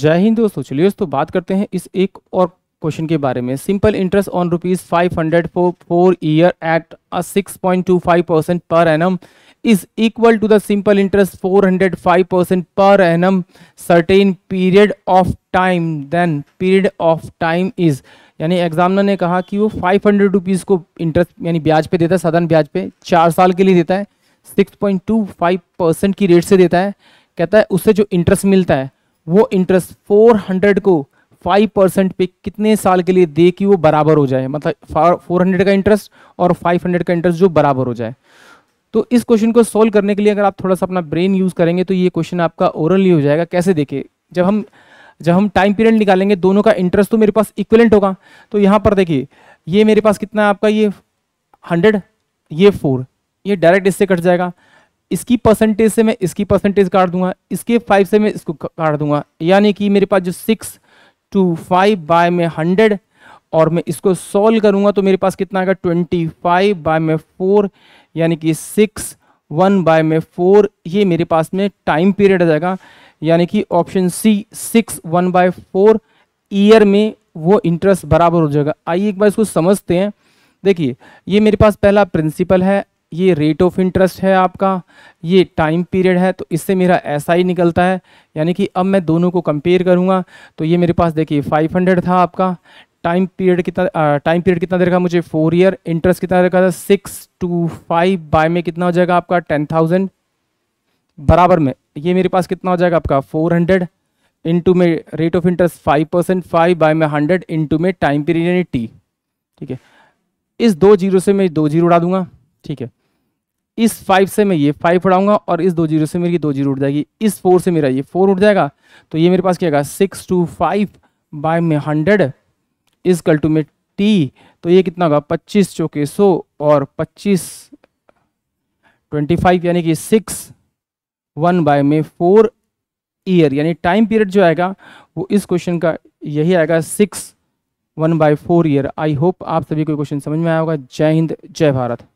जय हिंद दोस्तों चलिए दोस्तों बात करते हैं इस एक और क्वेश्चन के बारे में simple interest on rupees five hundred for four year at six point two five percent per annum is equal to the simple interest four hundred five percent per annum certain period of time then period of time is यानी examiner ने कहा कि वो five hundred rupees को interest यानी ब्याज पे देता है साधारण ब्याज पे चार साल के लिए देता है six point two five percent की रेट से देता है कहता है उससे जो इंटरेस्ट मिलता है वो इंटरेस्ट 400 को 5 परसेंट पे कितने साल के लिए दे कि वो बराबर हो जाए मतलब 400 का इंटरेस्ट और 500 का इंटरेस्ट जो बराबर हो जाए तो इस क्वेश्चन को सोल्व करने के लिए अगर आप थोड़ा सा अपना ब्रेन यूज़ करेंगे तो ये क्वेश्चन आपका ओरली हो जाएगा कैसे देखे जब हम जब हम टाइम पीरियड निकालेंगे दोनों का इंटरेस्ट तो मेरे पास इक्वलेंट होगा तो यहाँ पर देखिए ये मेरे पास कितना है आपका ये हंड्रेड ये फोर ये डायरेक्ट इससे कट जाएगा इसकी परसेंटेज से मैं इसकी परसेंटेज काट दूंगा इसके फाइव से मैं इसको काट दूंगा यानी कि मेरे पास जो सिक्स टू फाइव बाय में हंड्रेड और मैं इसको सॉल्व करूंगा तो मेरे पास कितना आएगा ट्वेंटी फाइव बाय में फोर यानी कि सिक्स वन बाय में फोर ये मेरे पास में टाइम पीरियड आ जाएगा यानी कि option C six one by four year में वो इंटरेस्ट बराबर हो जाएगा आइए एक बार इसको समझते हैं देखिए ये मेरे पास पहला प्रिंसिपल है ये रेट ऑफ इंटरेस्ट है आपका ये टाइम पीरियड है तो इससे मेरा ऐसा ही निकलता है यानी कि अब मैं दोनों को कंपेयर करूँगा तो ये मेरे पास देखिए 500 था आपका टाइम पीरियड कितना टाइम पीरियड कितना देर का मुझे फोर ईयर इंटरेस्ट कितना देखा था सिक्स टू फाइव बाय में कितना हो जाएगा आपका टेन थाउजेंड बराबर में ये मेरे पास कितना हो जाएगा आपका फोर हंड्रेड इंटू में rate of interest five percent five by में हंड्रेड इंटू में टाइम पीरियड यानी टी ठीक है इस दो जीरो से मैं दो जीरो उड़ा दूंगा ठीक है इस फाइव से मैं ये फाइव उड़ाऊंगा और इस दो जीरो से मेरी दो जीरो उठ जाएगी इस फोर से मेरा ये फोर उठ जाएगा तो ये मेरे पास क्या सिक्स टू फाइव बाय में हंड्रेड इस कल टू में टी तो ये कितना होगा पच्चीस चौके सौ और पच्चीस ट्वेंटी फाइव यानी कि सिक्स वन बाय में फोर ईयर यानी टाइम पीरियड जो आएगा वो इस क्वेश्चन का यही आएगा six one by four year I hope आप सभी को क्वेश्चन समझ में आया होगा जय हिंद जय भारत